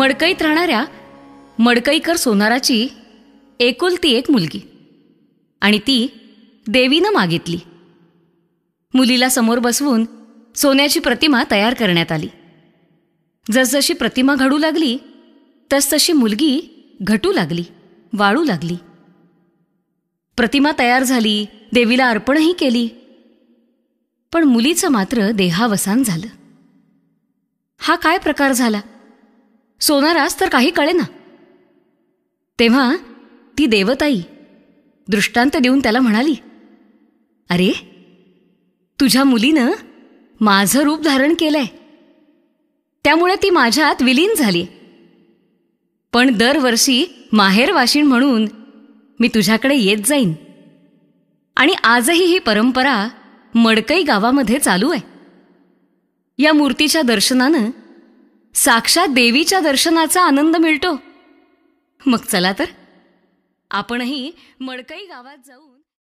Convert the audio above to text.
मडकईत राहणाऱ्या मडकईकर सोनाराची एकुलती एक मुलगी आणि ती देवीनं मागितली मुलीला समोर बसवून सोन्याची प्रतिमा तयार करण्यात आली जसजशी प्रतिमा घडू लागली तसतशी मुलगी घटू लागली वाळू लागली प्रतिमा तयार झाली देवीला अर्पणही केली पण मुलीचं मात्र देहावसान झालं हा काय प्रकार झाला सोनारास तर काही कळे ना तेव्हा ती देवताई दृष्टांत देऊन त्याला म्हणाली अरे तुझ्या मुलीनं माझं रूप धारण केलंय त्यामुळे ती माझ्यात विलीन झाली पण दरवर्षी माहेर म्हणून मी तुझ्याकडे येत जाईन आणि आजही ही परंपरा मडकई गावामध्ये चालू आहे या मूर्तीच्या दर्शनानं साक्षात देवीच्या दर्शनाचा आनंद मिळतो मग चला तर आपणही मडकई गावात जाऊन